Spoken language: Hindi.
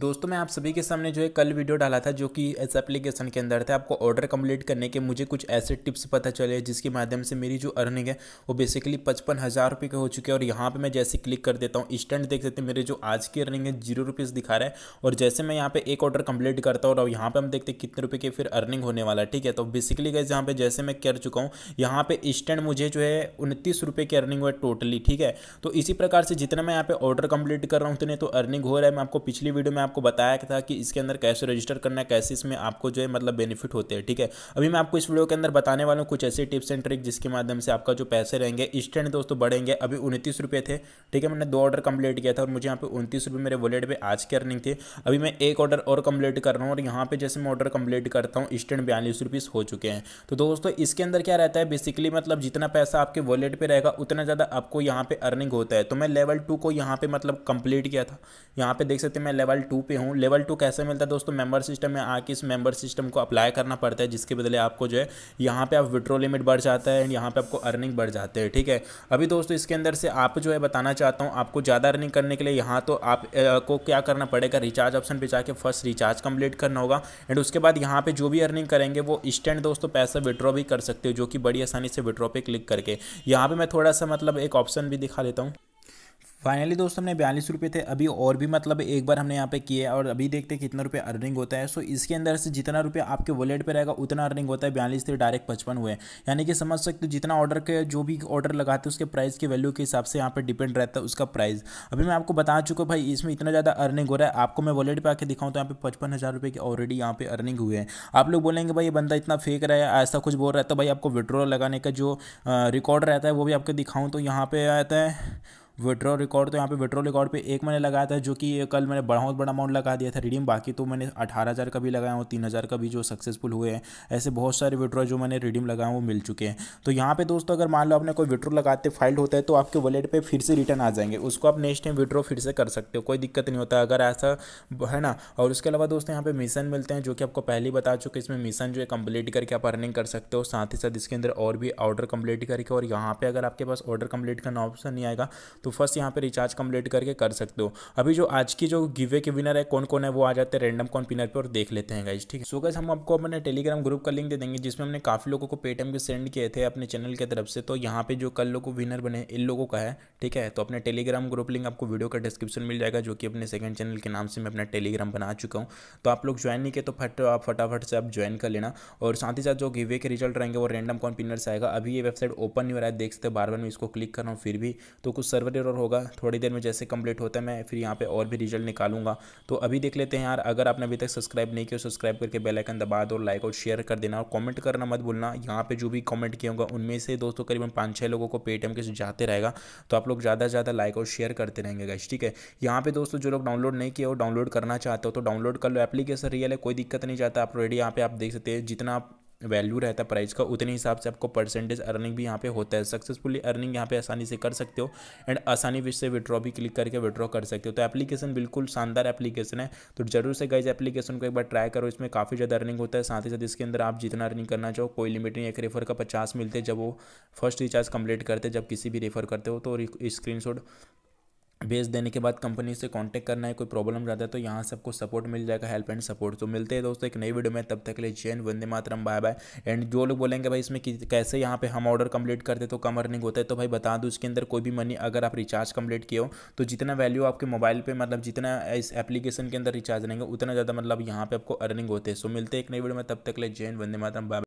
दोस्तों मैं आप सभी के सामने जो है कल वीडियो डाला था जो कि इस एप्लीकेशन के अंदर था आपको ऑर्डर कंप्लीट करने के मुझे कुछ ऐसे टिप्स पता चले जिसके माध्यम से मेरी जो अर्निंग है वो बेसिकली पचपन हज़ार रुपये का हो चुके हैं और यहाँ पे मैं जैसे क्लिक कर देता हूँ इंस्टेंट देख सकते हैं मेरे जो आज की अर्निंग है जीरो रुपीज़ दिखा रहा है और जैसे मैं यहाँ पर एक ऑर्डर कंप्लीट करता हूँ और यहाँ पर हम देखते कितने रुपये की फिर अर्निंग होने वाला है ठीक है तो बेसिकली गैस यहाँ पर जैसे मैं कर चुका हूँ यहाँ पर इंस्टेंट मुझे जो है उनतीस रुपये की अर्निंग हुआ टोटली ठीक है तो इसी प्रकार से जितना मैं यहाँ पर ऑर्डर कंप्लीट कर रहा हूँ उतने तो अर्निंग हो रहा है मैं आपको पिछली वीडियो में मैं आपको बताया था कि इसके अंदर कैसे रजिस्टर करना है कैसे इसमें आपको जो है मतलब बेनिफिट होते हैं ठीक है अभी मैं आपको इस वीडियो के अंदर बताने वाला हूँ कुछ ऐसे टिप्स एंड ट्रिक जिसके माध्यम से आपका जो पैसे रहेंगे इंस्टेंट दोस्तों बढ़ेंगे अभी उनतीस रुपये थे ठीक है मैंने दो ऑर्डर कंप्लीट किया था और मुझे यहाँ पे उनतीस रुपये मेरे वॉलेट पर आज की अर्निंग थी अभी मैं एक ऑर्डर और कंप्लीट कर रहा हूँ और यहाँ पर जैसे मैं ऑर्डर कंप्लीट करता हूँ इंस्टेंट बयालीस रुपीस हो चुके हैं तो दोस्तों इसके अंदर क्या रहता है बेसिकली मतलब जितना पैसा आपके वॉलेट पर रहेगा उतना ज़्यादा आपको यहाँ पर अर्निंग होता है तो मैं लेवल टू को यहाँ पर मतलब कंप्लीट किया था यहाँ पर देख सकते हैं मैं लेवल टू पे हूँ लेवल टू कैसे मिलता है दोस्तों मेंबर सिस्टम में आके इस मेंबर सिस्टम को अप्लाई करना पड़ता है जिसके बदले आपको जो है यहाँ पे आप विड्रो लिमिट बढ़ जाता है एंड यहाँ पे आपको अर्निंग बढ़ जाते हैं ठीक है अभी दोस्तों इसके अंदर से आप जो है बताना चाहता हूँ आपको ज़्यादा अर्निंग करने के लिए यहाँ तो आपको क्या करना पड़ेगा रिचार्ज ऑप्शन पर जाके फर्स्ट रिचार्ज कंप्लीट करना होगा एंड उसके बाद यहाँ पर जो भी अर्निंग करेंगे वो इंस्टेंट दोस्तों पैसा विड्रॉ भी कर सकते हो जो कि बड़ी आसानी से विड्रॉ पर क्लिक करके यहाँ पर मैं थोड़ा सा मतलब एक ऑप्शन भी दिखा देता हूँ फाइनली दोस्तों हमने बयालीस रुपये थे अभी और भी मतलब एक बार हमने यहाँ पे किए और अभी देखते हैं कितना रुपये अर्निंग होता है सो इसके अंदर से जितना रुपये आपके वॉलेट पे रहेगा उतना अर्निंग होता है बयालीस थे डायरेक्ट पचपन हुए यानी कि समझ सकते हो जितना ऑर्डर के जो भी ऑर्डर लगाते हैं उसके प्राइस के वैल्यू के हिसाब से यहाँ पर डिपेंड रहता है उसका प्राइस अभी मैं आपको बता चुका भाई इसमें इतना ज़्यादा अर्निंग हो रहा है आपको मैं वॉलेट पर आके दिखाऊँ तो यहाँ पे पचपन हज़ार रुपये ऑलरेडी यहाँ पे अर्निंग हुए हैं आप लोग बोलेंगे भाई ये बंदा इतना फेक रहा है ऐसा कुछ बोल रहा है तो भाई आपको विड्रॉ लगाने का जो रिकॉर्ड रहता है वो भी आपको दिखाऊँ तो यहाँ पर आता है विड्रॉ रिकॉर्ड तो यहाँ पे विड्रॉ रिकॉर्ड पे एक मैंने लगाया था जो कि कल मैंने बहुत बड़ा अमाउंट लगा दिया था रिडीम बाकी तो मैंने अठारह हज़ार का भी लगाया हूँ तीन हज़ार का भी जो सक्सेसफुल हुए हैं ऐसे बहुत सारे विड्रॉ जो मैंने रिडीम लगाए वो मिल चुके हैं तो यहाँ पे दोस्तों अगर मान लो आपने कोई विड्रॉ लगाते फाइल्ड होता है तो आपके वॉलेट पर फिर से रिटर्न आ जाएंगे उसको आप नेक्स्ट टाइम विड्रॉ फिर से कर सकते हो कोई दिक्कत नहीं होता अगर ऐसा है ना और उसके अलावा दोस्तों यहाँ पे मिशन मिलते हैं जो कि आपको पहले ही बता चुके इसमें मिशन जो है कंप्लीट करके आप अर्निंग कर सकते हो साथ ही साथ इसके अंदर और भी ऑर्डर कंप्लीट करके और यहाँ पर अगर आपके पास ऑर्डर कंप्लीट करना ऑप्शन नहीं आएगा तो फर्स्ट यहाँ पे रिचार्ज कंप्लीट करके कर सकते हो अभी जो आज की जो गिवे के विनर है कौन कौन है वो आ जाते हैं रैंडम कॉन पिनर पर और देख लेते हैं गाइज ठीक है सो गैस हम आपको अपने टेलीग्राम ग्रुप का लिंक दे देंगे जिसमें हमने काफ़ी लोगों को पेटीएम के सेंड किए थे अपने चैनल की तरफ से तो यहाँ पे जो कल लोग विनर बने इन लोगों का है ठीक है तो अपने टेलीग्राम ग्रुप लिंक आपको वीडियो का डिस्क्रिप्शन मिल जाएगा जो कि अपने सेकंड चैनल के नाम से मैं अपना टेलीग्राम बना चुका हूँ तो आप लोग ज्वाइन नहीं किए तो फट आप फटाफट से आप ज्वाइन कर लेना और साथ ही साथ जो गिवे के रिजल्ट रहेंगे वो रैंडम कॉन पिनर से आएगा अभी ये वेबसाइट ओपन नहीं हो रहा है देख सकते बार बार मैं इसको क्लिक कर रहा हूँ फिर भी तो कुछ सर्वर ओवर एरर होगा थोड़ी देर में जैसे कंप्लीट होता है मैं फिर यहाँ पे और भी रिजल्ट निकालूंगा तो अभी देख लेते हैं यार अगर आपने अभी तक सब्सक्राइब नहीं किया सब्सक्राइब करके बेलाइकन दबा दो लाइक और शेयर कर देना और कॉमेंट करना मत भूलना यहाँ पर जो भी कॉमेंट किया होगा उनमें से दोस्तों करीबन पाँच छः लोगों को पेटीएम के जाते रहेगा तो आप लोग ज़्यादा से ज़्यादा लाइक और शेयर करते रहेंगे गैस ठीक है यहाँ पर दोस्तों जो लोग डाउनलोड नहीं किया हो डाउनलोड करना चाहते हो तो डाउनलोड कर लो एप्लीकेशन रियल है कोई दिक्कत नहीं जाता आप रेडी यहाँ पे आप देख सकते हैं जितना वैल्यू रहता है प्राइस का उतने हिसाब से आपको परसेंटेज अर्निंग भी यहाँ पे होता है सक्सेसफुली अर्निंग यहाँ पे आसानी से कर सकते हो एंड आसानी से विड्रॉ भी क्लिक करके विड्रॉ कर सकते हो तो एप्लीकेशन बिल्कुल शानदार एप्लीकेशन है तो जरूर से गई एप्लीकेशन को एक बार ट्राई करो इसमें काफ़ी ज़्यादा अर्निंग होता है साथ ही साथ इसके अंदर आप जितना अर्निंग करना चाहो कोई लिमिट नहीं एक रेफर का पचास मिलते जब वो फर्स्ट रिचार्ज कंप्लीट करते जब किसी भी रेफर करते हो तो स्क्रीन भेज देने के बाद कंपनी से कांटेक्ट करना है कोई प्रॉब्लम रहता है तो यहाँ से आपको सपोर्ट मिल जाएगा हेल्प एंड सपोर्ट तो मिलते हैं दोस्तों एक नई वीडियो में तब तक के लिए जैन वंदे मातरम बाय बाय एंड जो लोग बोलेंगे भाई इसमें कैसे यहाँ पे हम ऑर्डर कंप्लीट करते तो कम अर्निंग होता है तो भाई बता दूँ उसके अंदर कोई भी मनी अगर आप रिचार्ज कंप्लीट किए हो तो जितना वैल्यू आपके मोबाइल पर मतलब जितना इस एप्लीकेशन के अंदर रिचार्ज रहेंगे उतना ज़्यादा मतलब यहाँ पर आपको अर्निंग होते हैं सो मिलते हैं एक नई वीडियो में तब तक ले जैन वंदे मातरम बाय